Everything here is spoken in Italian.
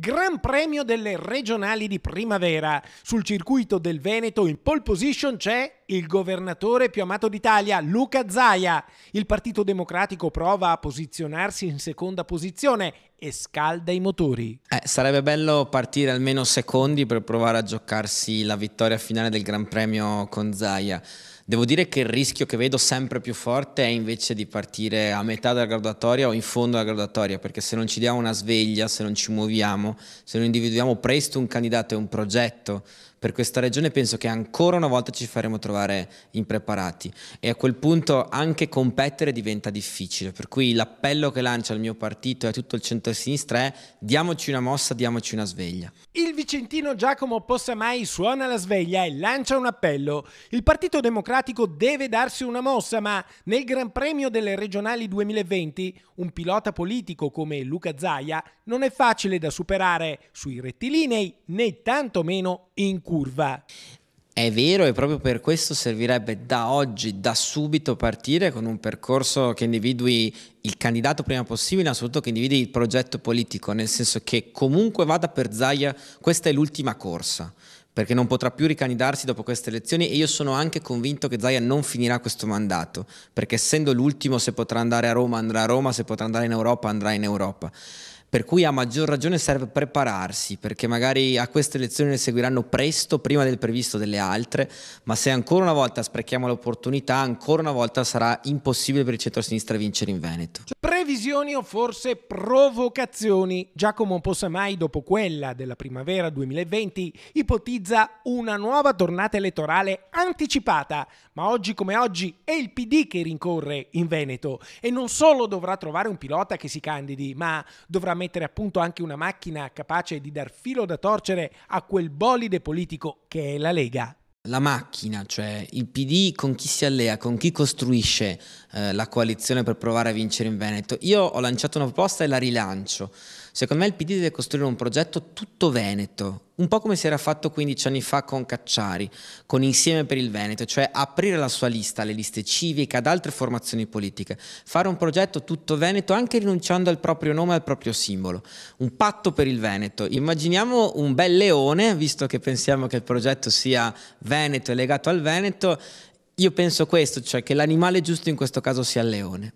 Gran premio delle regionali di primavera. Sul circuito del Veneto in pole position c'è il governatore più amato d'Italia, Luca Zaia. Il Partito Democratico prova a posizionarsi in seconda posizione e scalda i motori. Eh, sarebbe bello partire almeno secondi per provare a giocarsi la vittoria finale del Gran Premio con Zaia. Devo dire che il rischio che vedo sempre più forte è invece di partire a metà della graduatoria o in fondo alla graduatoria, perché se non ci diamo una sveglia, se non ci muoviamo, se non individuiamo presto un candidato e un progetto per questa regione penso che ancora una volta ci faremo trovare impreparati e a quel punto anche competere diventa difficile, per cui l'appello che lancia il mio partito e tutto il centro-sinistra è diamoci una mossa, diamoci una sveglia. Il vicentino Giacomo Possamai suona la sveglia e lancia un appello. Il Partito Democratico deve darsi una mossa, ma nel Gran Premio delle regionali 2020 un pilota politico come Luca Zaia non è facile da superare sui rettilinei né tantomeno in curva. È vero e proprio per questo servirebbe da oggi, da subito partire con un percorso che individui il candidato prima possibile, ma soprattutto che individui il progetto politico, nel senso che comunque vada per Zaia, questa è l'ultima corsa perché non potrà più ricandidarsi dopo queste elezioni e io sono anche convinto che Zaia non finirà questo mandato, perché essendo l'ultimo se potrà andare a Roma andrà a Roma, se potrà andare in Europa andrà in Europa per cui a maggior ragione serve prepararsi, perché magari a queste elezioni ne seguiranno presto, prima del previsto delle altre, ma se ancora una volta sprechiamo l'opportunità, ancora una volta sarà impossibile per il centro-sinistra vincere in Veneto. Previsioni o forse provocazioni? Giacomo Possamai, dopo quella della primavera 2020, ipotizza una nuova tornata elettorale anticipata, ma oggi come oggi è il PD che rincorre in Veneto e non solo dovrà trovare un pilota che si candidi, ma dovrà mettere a punto anche una macchina capace di dar filo da torcere a quel bolide politico che è la Lega la macchina, cioè il PD con chi si allea, con chi costruisce eh, la coalizione per provare a vincere in Veneto. Io ho lanciato una proposta e la rilancio. Secondo me il PD deve costruire un progetto tutto veneto, un po' come si era fatto 15 anni fa con Cacciari, con Insieme per il Veneto, cioè aprire la sua lista alle liste civiche, ad altre formazioni politiche, fare un progetto tutto Veneto anche rinunciando al proprio nome al proprio simbolo. Un patto per il Veneto. Immaginiamo un bel leone, visto che pensiamo che il progetto sia Veneto e legato al Veneto, io penso questo, cioè che l'animale giusto in questo caso sia il leone.